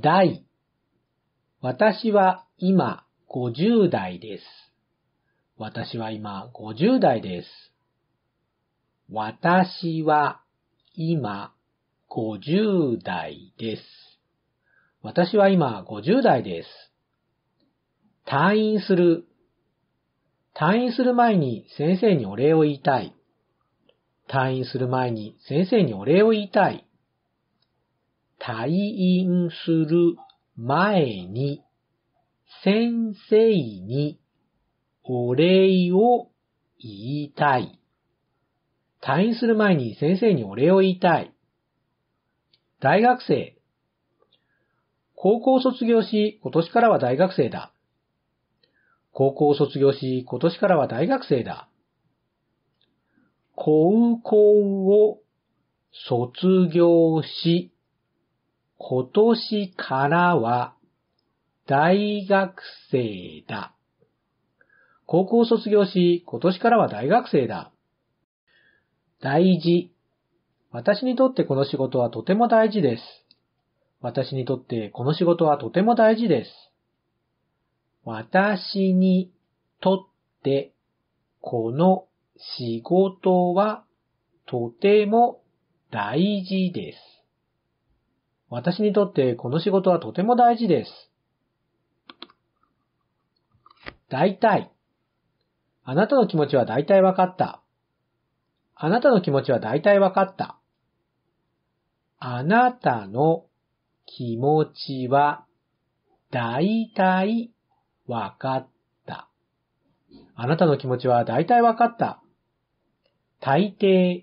代。私は今50代です。私は今50代です。私は今50代です。私は今50代です。退院する。退院する前に先生にお礼を言いたい。退院する前に先生にお礼を言いたい。退院する前に、先生にお礼を言いたい。退院する前に先生にお礼を言いたい。大学生。高校卒業し、今年からは大学生だ。高校卒業し、今年からは大学生だ。高校を卒業し、今年からは大学生だ。高校卒業し、今年からは大学生だ。大事。私にとってこの仕事はとても大事です。私にとってこの仕事はとても大事です。私にとってこの仕事はとても大事です。私にとってこの仕事はとても大事です。大体。あなたの気持ちは大体わかった。あなたの気持ちは大体わかった。あなたの気持ちは大体わかった。あなたの気持ちは大体わかった。大抵。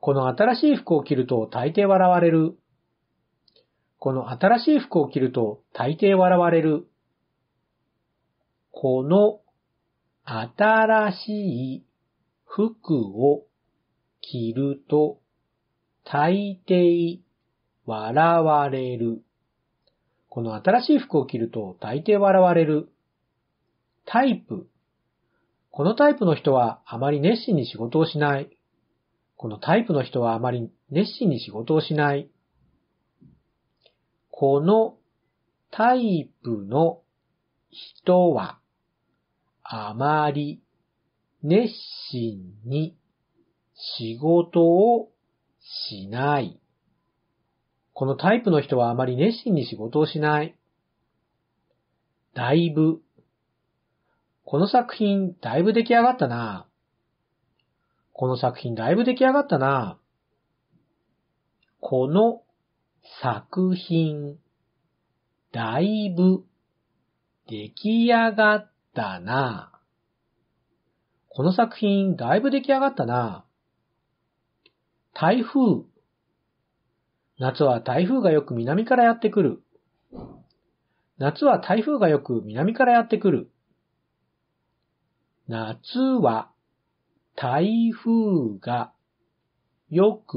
この新しい服を着ると大抵笑われる。この新しい服を着ると大抵笑われる。この新しい服を着ると大抵笑われる。この新しい服を着ると大抵笑われる。タイプ。このタイプの人はあまり熱心に仕事をしない。このタイプの人はあまり熱心に仕事をしない。このタイプの人はあまり熱心に仕事をしない。このタイプの人はあまり熱心に仕事をしない。だいぶ。この作品だいぶ出来上がったな。この作品だいぶ出来上がったな。この作品、だいぶ、出来上がったな。この作品、だいぶ出来上がったな。台風。夏は台風がよく南からやってくる。夏は台風がよく南からやってくる。夏は台風がよく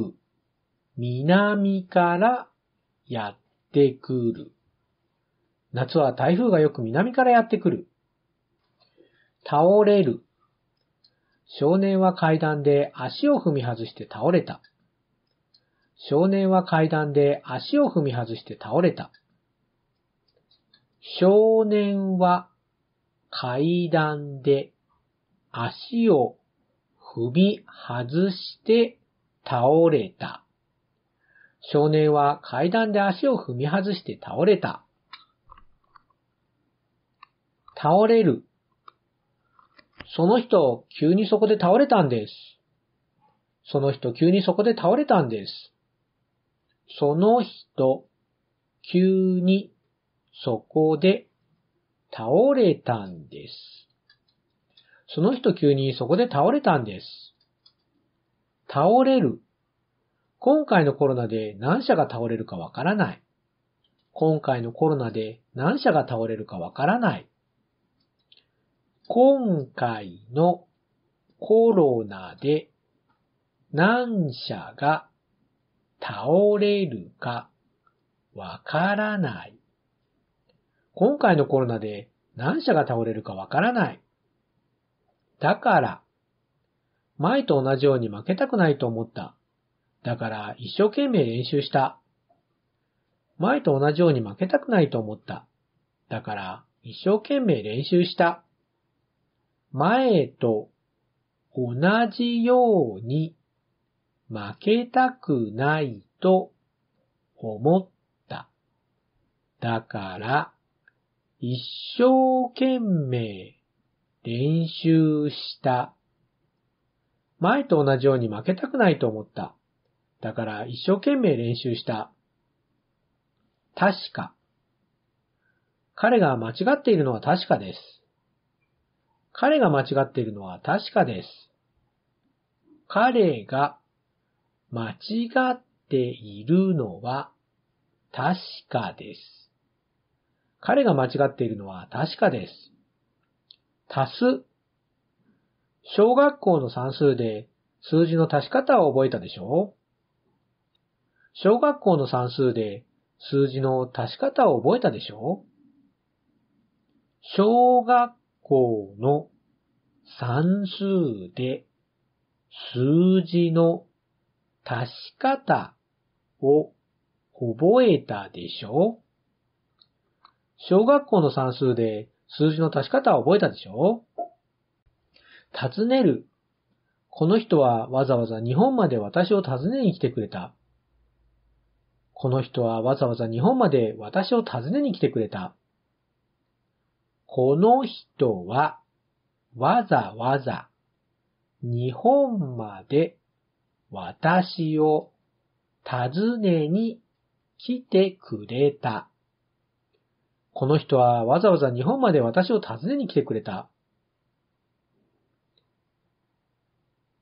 南からやってくる。夏は台風がよく南からやってくる。倒れる。少年は階段で足を踏み外して倒れた。少年は階段で足を踏み外して倒れた。少年は階段で足を踏み外して倒れた。少年は階段で足を踏み外して倒れた。倒れる。その人、急にそこで倒れたんです。その人、急にそこで倒れたんです。その人、急にそこで倒れたんです。その人急にそこで倒れたんです。倒れる。今回のコロナで何社が倒れるかわからない。今回のコロナで何社が倒れるかわからない。今回のコロナで何社が倒れるかわからない。今回のコロナで何社が倒れるかわからない。だから、前と同じように負けたくないと思った。だから一生懸命練習した。前と同じように負けたくないと思った。だから一生懸命練習した。前と同じように負けたくないと思った。だから一生懸命練習した。前と同じように負けたくないと思った。だから一生懸命練習した。確か。彼が間違っているのは確かです。彼が間違っているのは確かです。彼が間違っているのは確かです。彼が間違っているのは確かです。足す。小学校の算数で数字の足し方を覚えたでしょう小学校の算数で数字の足し方を覚えたでしょ小学校の算数で数字の足し方を覚えたでしょ小学校の算数で数字の足し方を覚えたでしょ尋ねる。この人はわざわざ日本まで私を尋ねに来てくれた。この人はわざわざ日本まで私を訪ねに来てくれた。この人はわざわざ日本まで私を訪ねに来てくれた。この人はわざわざ日本まで私を訪ねに来てくれた。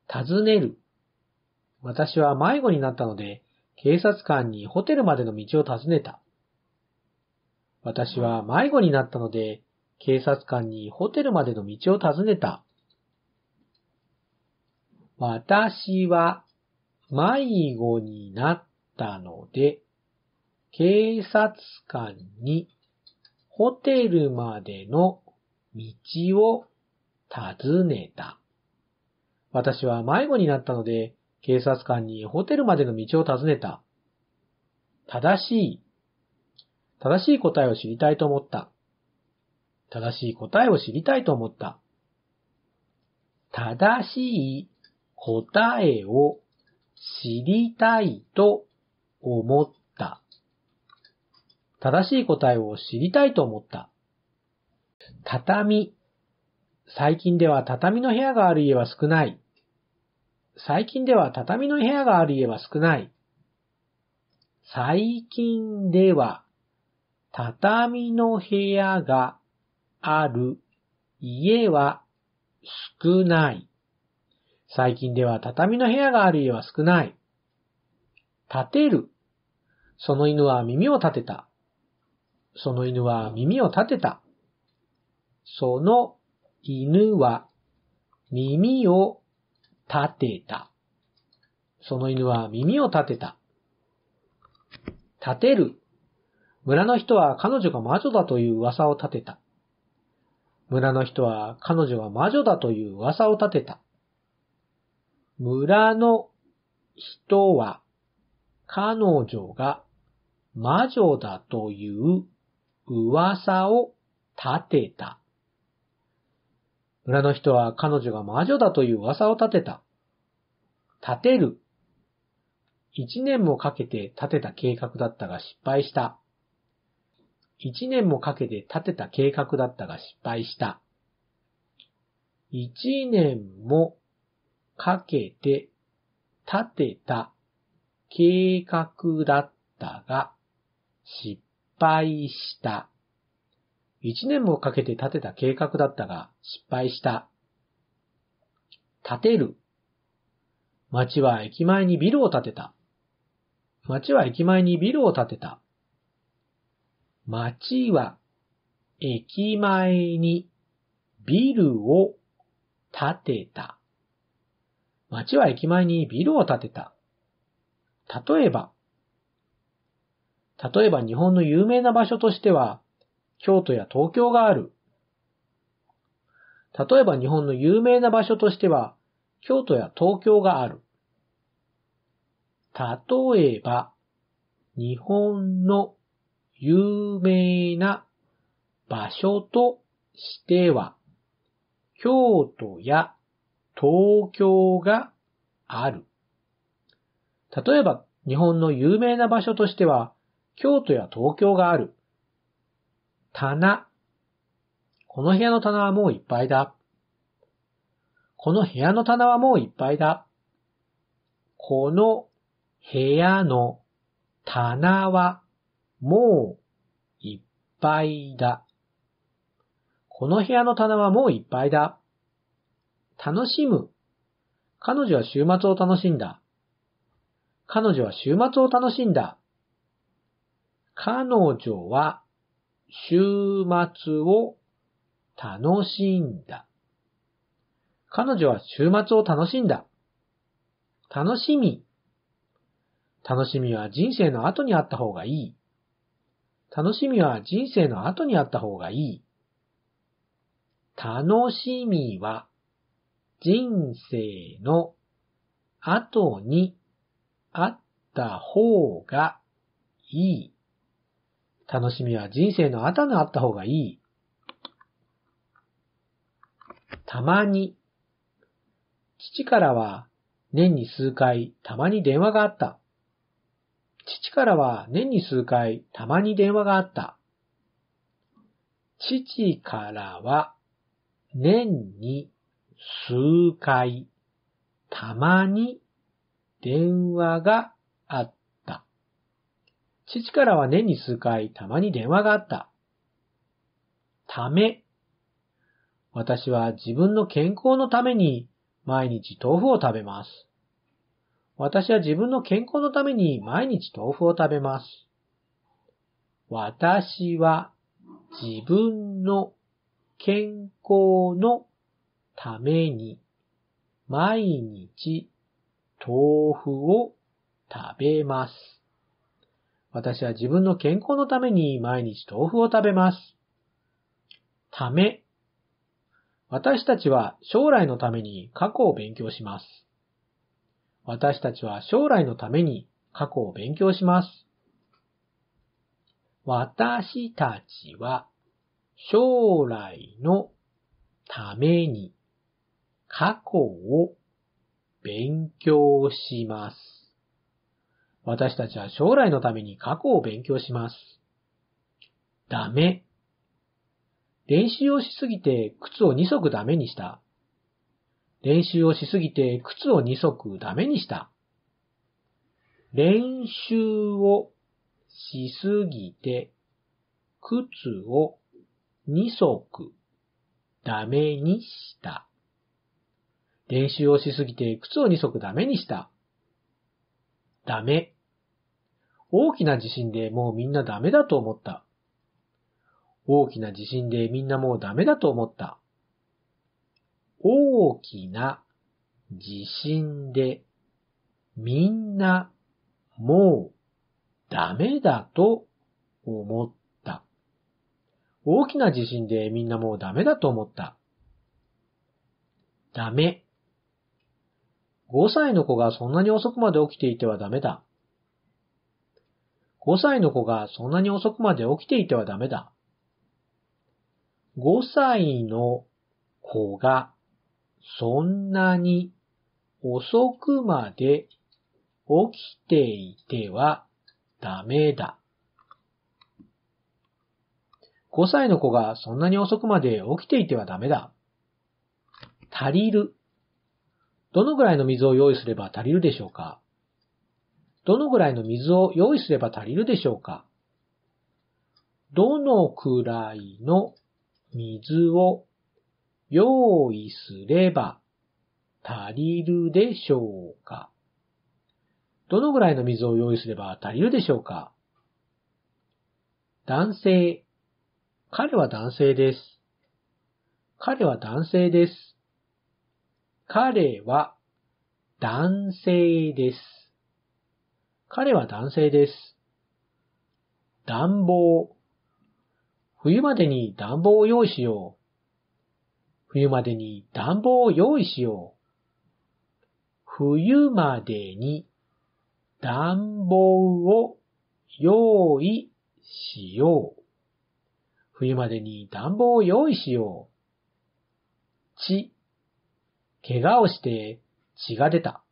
尋ねる。私は迷子になったので、警察官にホテルまでの道を尋ねた。私は迷子になったので、警察官にホテルまでの道を尋ねた。私は迷子になったので、警察官にホテルまでの道を尋ねた。私は迷子になったので、警察官にホテルまでの道を尋ねた。正しい。正しい答えを知りたいと思った。正しい答えを知りたいと思った。正しい答えを知りたいと思った。正しい答えを知りたいと思った。畳。最近では畳の部屋がある家は少ない。最近では畳の部屋がある家は少ない。最近では畳の部屋がある家は少ない。最近では畳の部屋がある家は少ない。立てる。その犬は耳を立てた。その犬は耳を立てた。その犬は耳を立てた。その犬は耳を立てた。立てる。村の人は彼女が魔女だという噂を立てた。村の人は彼女が魔女だという噂を立てた。村の人は彼女が魔女だという噂を立てた。村の人は彼女が魔女だという噂を立てた。立てる。一年もかけて立てた計画だったが失敗した。一年もかけて立てた計画だったが失敗した。一年もかけて立てた計画だったが失敗した。一年もかけて立てた計画だったが失敗した。建てる。町は駅前にビルを建てた。町は駅前にビルを建てた。町は駅前にビルを建てた。町は駅前にビルを建てた。例えば、例えば日本の有名な場所としては、京都や東京がある。例えば日本の有名な場所としては、京都や東京がある。例えば、日本の有名な場所としては、京都や東京がある。例えば、日本の有名な場所としては、京都や東京がある。棚。この部屋の棚はもういっぱいだ。この部屋の棚はもういっぱいだ。この部屋の棚はもういっぱいだ。この部屋の棚はもういっぱいだ。楽しむ。彼女は週末を楽しんだ。彼女は週末を楽しんだ。彼女は週末を楽しんだ。彼女は週末を楽しんだ。楽しみ。楽しみは人生の後にあった方がいい。楽しみは人生の後にあった方がいい。楽しみは人生の後にあった方がいい。楽しみは人生の後のあった方がいい。たまに。父からは年に数回たまに電話があった。父からは年に数回たまに電話があった。父からは年に数回たまに電話があった。父からは年に数回たまに電話があった。ため。私は自分の健康のために毎日豆腐を食べます。私は自分の健康のために毎日豆腐を食べます。私は自分の健康のために毎日豆腐を食べます。私は自分の健康のために毎日豆腐を食べます。ため。私たちは将来のために過去を勉強します。私たちは将来のために過去を勉強します。私たちは将来のために過去を勉強します。私たちは将来のために過去を勉強します。ダメ。練習をしすぎて靴を二足ダメにした。練習をしすぎて靴を二足ダメにした。練習をしすぎて靴を二足ダメにした。練習をしすぎて靴を二足ダメにした。ダメ。大きな地震でもうみんなダメだと思った。大きな地震でみんなもうダメだと思った。大きな地震でみんなもうダメだと思った。大きな地震でみんなもうダメだと思った。ダメ。5歳の子がそんなに遅くまで起きていてはダメだ。5歳の子がそんなに遅くまで起きていてはダメだ。5歳の子がそんなに遅くまで起きていてはダメだ。5歳の子がそんなに遅くまで起きていてはダメだ。足りる。どのぐらいの水を用意すれば足りるでしょうかどのぐらいの水を用意すれば足りるでしょうかどのくらいの水を用意すれば足りるでしょうかどのぐらいの水を用意すれば足りるでしょうか男性。彼は男性です。彼は男性です。彼は男性です。彼は男性です。暖房。冬までに暖房を用意しよう。冬までに暖房を用意しよう。冬までに暖房を用意しよう。冬までに暖房を用意しよう。血。怪我をして血が出た。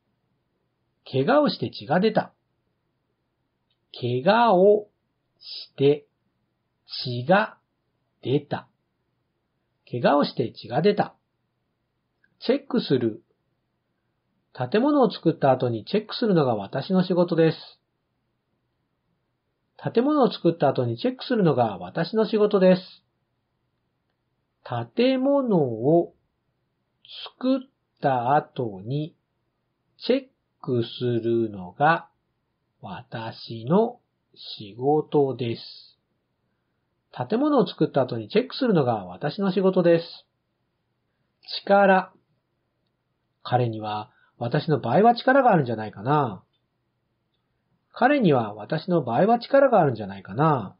怪我をして血が出た。怪我をして血が出た。怪我をして血が出た。チェックする。建物を作った後にチェックするのが私の仕事です。建物を作った後にチェックするのが私の仕事です。建物を作った後にチェックするのが私の仕事です。建物を作った後にチェックするのが私の仕事です。力。彼には私の倍は力があるんじゃないかな。彼には私の倍は力があるんじゃないかな。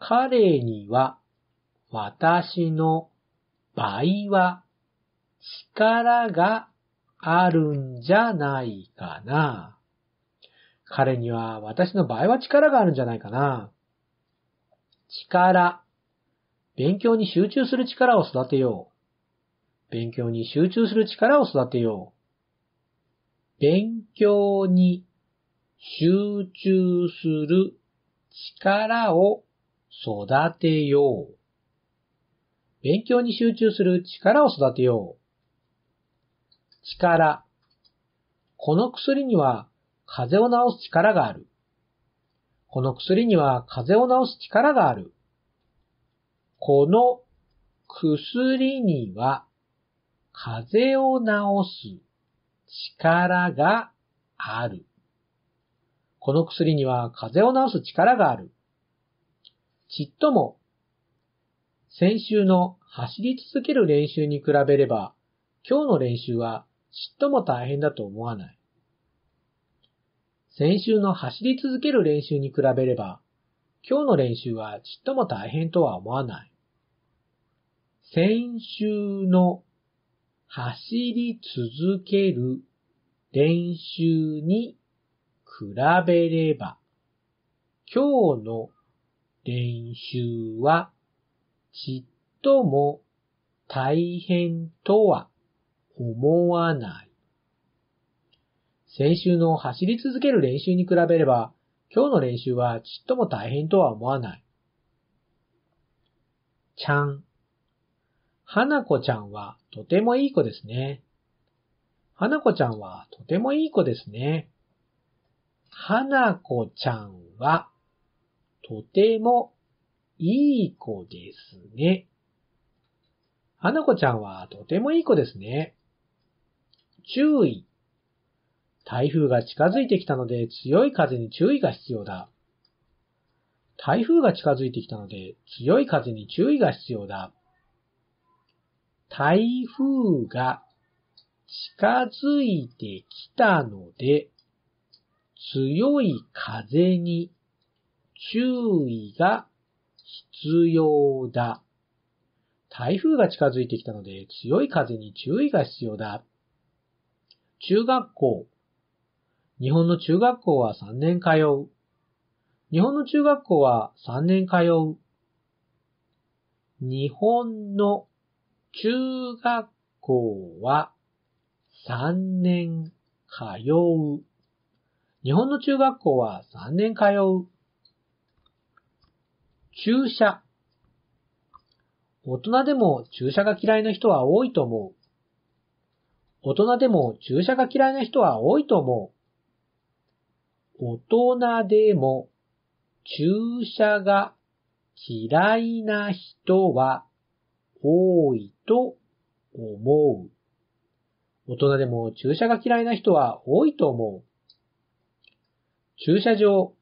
彼には私の倍は力があるんじゃないかな。彼には私の場合は力があるんじゃないかな。力。勉強に集中する力を育てよう。勉強に集中する力を育てよう。勉強に集中する力を育てよう。勉強に集中する力を育てよう。力。この薬には風邪を治す力がある。この薬には風邪を治す力がある。この薬には風邪を治す力がある。この薬には風邪を治す力がある。ちっとも、先週の走り続ける練習に比べれば、今日の練習はちっとも大変だと思わない。先週の走り続ける練習に比べれば、今日の練習はちっとも大変とは思わない。先週の走り続ける練習に比べれば、今日の練習はちっとも大変とは思わない。先週の走り続ける練習に比べれば、今日の練習はちっとも大変とは思わない。ちゃん。花子ちゃんはとてもいい子ですね。花子ちゃんはとてもいい子ですね。花子ちゃんはとてもいい子ですね。花子ちゃんはとてもいい子ですね。注意。台風が近づいてきたので強い風に注意が必要だ。台風が近づいてきたので強い風に注意が必要だ。台風が近づいてきたので強い風に注意が必要だ。台風が近づいてきたので強い風に注意が必要だ。中学校日本の中学校は3年通う。日本の中学校は3年通う。日本の中学校は3年通う。日本の中学校は3年通う。注射。大人でも注射が嫌いな人は多いと思う。大人でも注射が嫌いな人は多いと思う。大人でも注射が嫌いな人は多いと思う。大人でも注射が嫌いな人は多いと思う。駐車場。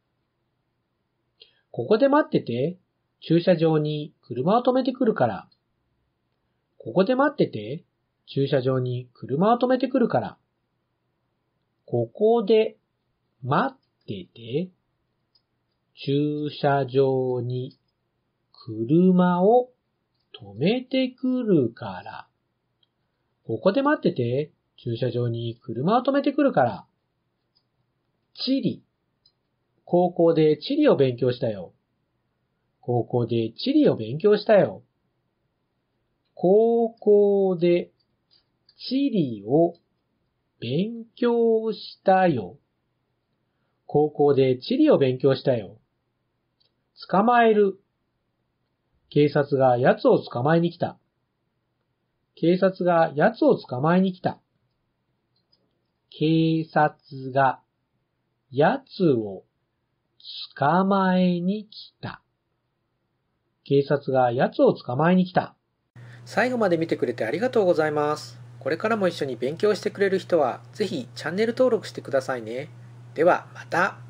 ここで待ってて。駐車場に車を止めてくるから。ここで待ってて。駐車場に車を止めてくるから。ここで待っってて、駐車場に車を止めてくるから。ここで待ってて、駐車場に車を止めてくるから。地理。高校で地理を勉強したよ。高校で地理を勉強したよ。高校で地理を勉強したよ。高校で地理を勉強したよ。捕まえる。警察が奴を捕まえに来た。警察が奴を捕まえに来た。警察が奴を捕まえに来た。警察が奴を捕まえに来た。最後まで見てくれてありがとうございます。これからも一緒に勉強してくれる人は、ぜひチャンネル登録してくださいね。ではまた。